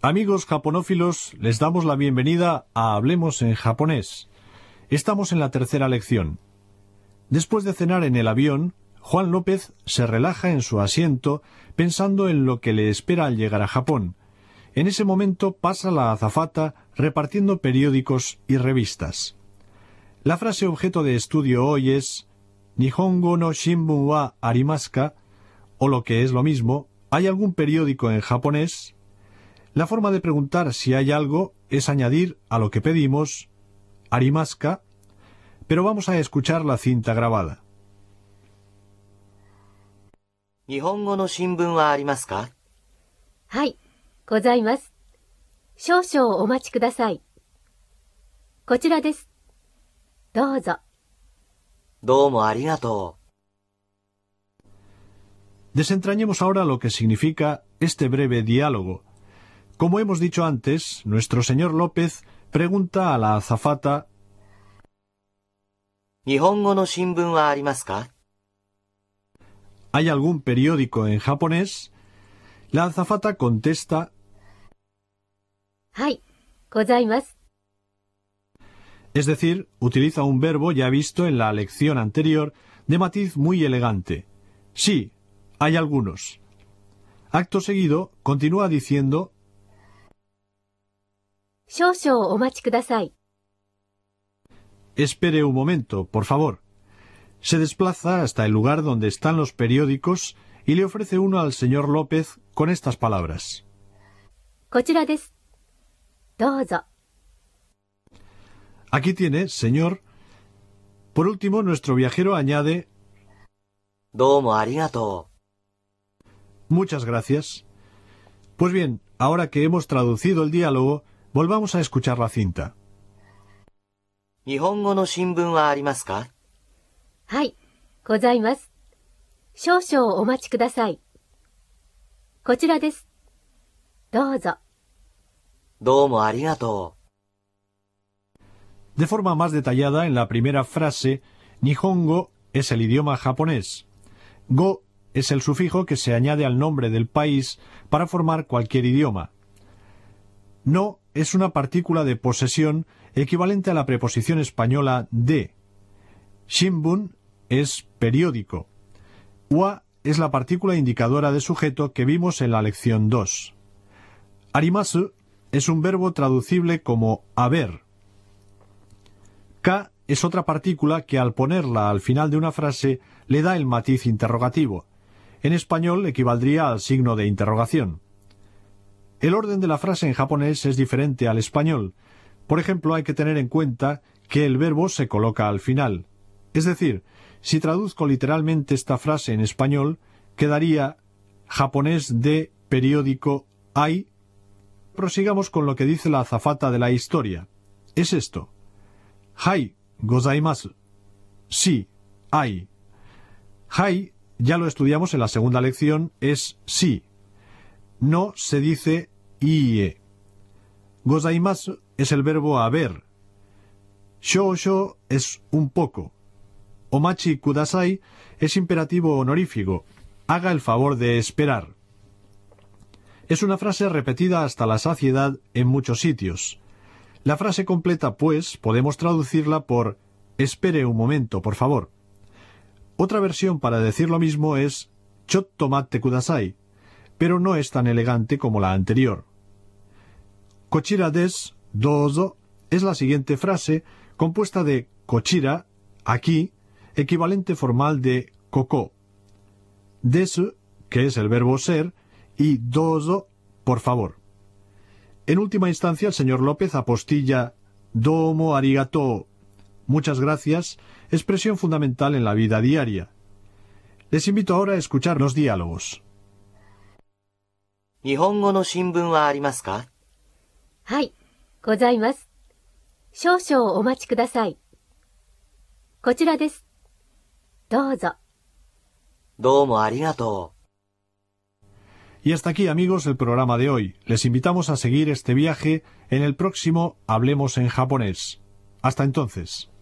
Amigos japonófilos, les damos la bienvenida a Hablemos en japonés. Estamos en la tercera lección. Después de cenar en el avión, Juan López se relaja en su asiento pensando en lo que le espera al llegar a Japón. En ese momento pasa la azafata repartiendo periódicos y revistas. La frase objeto de estudio hoy es Nihongo no Shimbun wa Arimaska, o lo que es lo mismo, ¿hay algún periódico en japonés? La forma de preguntar si hay algo es añadir a lo que pedimos arimasca, pero vamos a escuchar la cinta grabada. Desentrañemos ahora lo que significa este breve diálogo como hemos dicho antes, nuestro señor López pregunta a la azafata ¿Hay algún periódico en japonés? La azafata contesta Es decir, utiliza un verbo ya visto en la lección anterior de matiz muy elegante. Sí, hay algunos. Acto seguido, continúa diciendo Espere un momento, por favor. Se desplaza hasta el lugar donde están los periódicos y le ofrece uno al señor López con estas palabras. Aquí tiene, señor. Por último, nuestro viajero añade Muchas gracias. Pues bien, ahora que hemos traducido el diálogo, Volvamos a escuchar la cinta. De forma más detallada, en la primera frase, Nihongo es el idioma japonés. Go es el sufijo que se añade al nombre del país para formar cualquier idioma. No es una partícula de posesión equivalente a la preposición española de. Shimbun es periódico. Wa es la partícula indicadora de sujeto que vimos en la lección 2. Arimasu es un verbo traducible como haber. Ka es otra partícula que al ponerla al final de una frase le da el matiz interrogativo. En español equivaldría al signo de interrogación. El orden de la frase en japonés es diferente al español. Por ejemplo, hay que tener en cuenta que el verbo se coloca al final. Es decir, si traduzco literalmente esta frase en español, quedaría japonés de periódico hay. Prosigamos con lo que dice la azafata de la historia. Es esto. Hai gozaimasu. Sí, hay. Hai, ya lo estudiamos en la segunda lección, es sí. No se dice ie. Gozaimasu es el verbo haber. Shōshō es un poco. Omachi kudasai es imperativo honorífico. Haga el favor de esperar. Es una frase repetida hasta la saciedad en muchos sitios. La frase completa, pues, podemos traducirla por espere un momento, por favor. Otra versión para decir lo mismo es chotto matte kudasai, pero no es tan elegante como la anterior. Cochira des dozo es la siguiente frase compuesta de cochira aquí, equivalente formal de coco Desu, que es el verbo ser, y dozo, por favor. En última instancia, el señor López apostilla domo arigato, muchas gracias, expresión fundamental en la vida diaria. Les invito ahora a escuchar los diálogos. 日本語の新聞はありますかはい、ございます。少々お待ちください。こちらです。どうぞ。どうもありがとう。Y hasta aquí, amigos, el programa de hoy. Les invitamos a seguir este viaje en el próximo Hablemos en japonés. Hasta entonces.